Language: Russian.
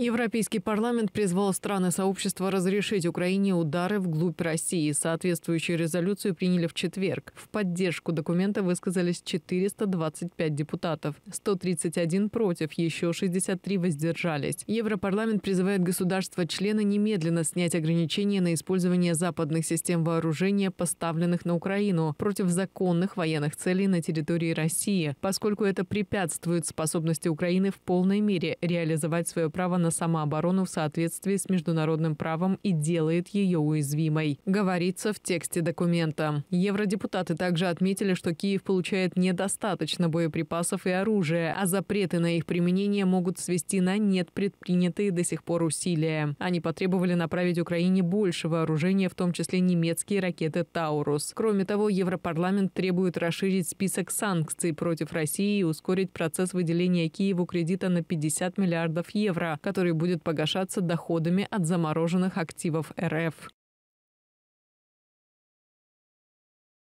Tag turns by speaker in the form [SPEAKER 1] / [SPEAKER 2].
[SPEAKER 1] Европейский парламент призвал страны сообщества разрешить Украине удары вглубь России. Соответствующую резолюцию приняли в четверг. В поддержку документа высказались 425 депутатов, 131 против, еще 63 воздержались. Европарламент призывает государства-члены немедленно снять ограничения на использование западных систем вооружения, поставленных на Украину, против законных военных целей на территории России, поскольку это препятствует способности Украины в полной мере реализовать свое право на на самооборону в соответствии с международным правом и делает ее уязвимой, говорится в тексте документа. Евродепутаты также отметили, что Киев получает недостаточно боеприпасов и оружия, а запреты на их применение могут свести на нет предпринятые до сих пор усилия. Они потребовали направить Украине больше вооружения, в том числе немецкие ракеты «Таурус». Кроме того, Европарламент требует расширить список санкций против России и ускорить процесс выделения Киеву кредита на 50 миллиардов евро, который который будет погашаться доходами от замороженных активов РФ.